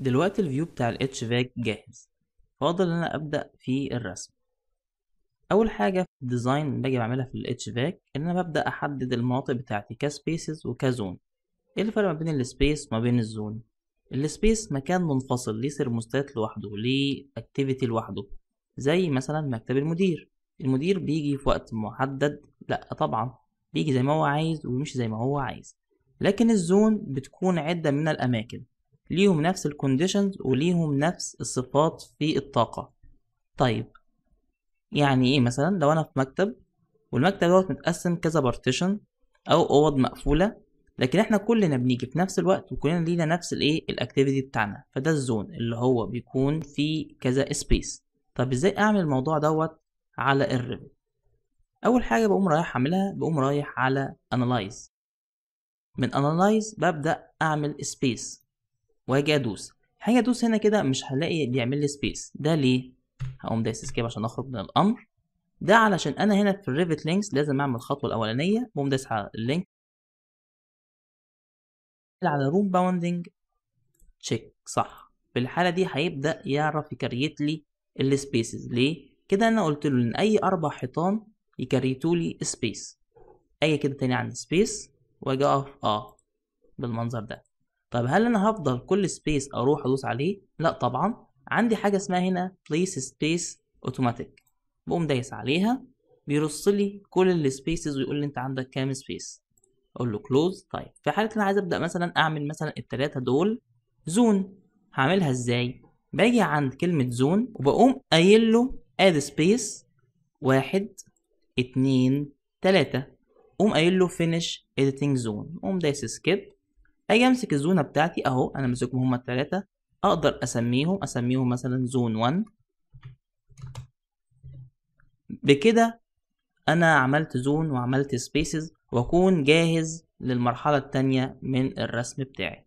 دلوقتي الفيو بتاع ال HVAC جاهز فاضل ان انا ابدأ في الرسم اول حاجة في الديزاين باجي بعملها في ال HVAC ان انا ببدأ احدد المناطق بتاعتي كسبيسز وكزون ايه الفرق ما بين السبيس وما بين الزون السبيس مكان منفصل ليه سيرموستات لوحده ليه اكتيفيتي لوحده زي مثلا مكتب المدير المدير بيجي في وقت محدد لا طبعا بيجي زي ما هو عايز ويمشي زي ما هو عايز لكن الزون بتكون عدة من الأماكن ليهم نفس الكونديشنز وليهم نفس الصفات في الطاقة طيب يعني ايه مثلا لو انا في مكتب والمكتب دوت متقسم كذا بارتيشن او اوض مقفولة لكن احنا كلنا بنيجي في نفس الوقت وكلنا لينا نفس الايه الاكتيفيتي بتاعنا فده الزون اللي هو بيكون فيه كذا سبيس طب ازاي اعمل الموضوع دوت على الريفت اول حاجه بقوم رايح اعملها بقوم رايح على analyze من analyze ببدا اعمل space واجي ادوس هاجي ادوس هنا كده مش هلاقي بيعمل لي سبيس ده ليه هقوم دايس اسكيب عشان اخرج من الامر ده علشان انا هنا في الريفت لينكس لازم اعمل الخطوه الاولانيه بقوم دايس على اللينك على روم باوندنج تشيك صح في الحاله دي هيبدا يعرف يكريت لي السبيسز ليه كده انا قلت له ان اي اربع حيطان يكريتوا لي سبيس اجي كده تاني عند سبيس واجي اقف اه بالمنظر ده طب هل انا هفضل كل سبيس اروح ادوس عليه لا طبعا عندي حاجه اسمها هنا place space automatic بقوم دايس عليها بيرص لي كل السبيسز ويقول لي انت عندك كام سبيس اقول له كلوز طيب في حاله انا عايز ابدا مثلا اعمل مثلا الثلاثه دول زون هعملها ازاي باجي عند كلمه زون وبقوم قايل له اد سبيس واحد اتنين تلاتة قوم قايل له فينش editing زون قوم دايس سكيب اجي امسك الزونه بتاعتي اهو انا ماسكهم هما التلاتة اقدر اسميهم اسميهم مثلا زون 1 بكده انا عملت زون وعملت سبيسز واكون جاهز للمرحلة التانية من الرسم بتاعي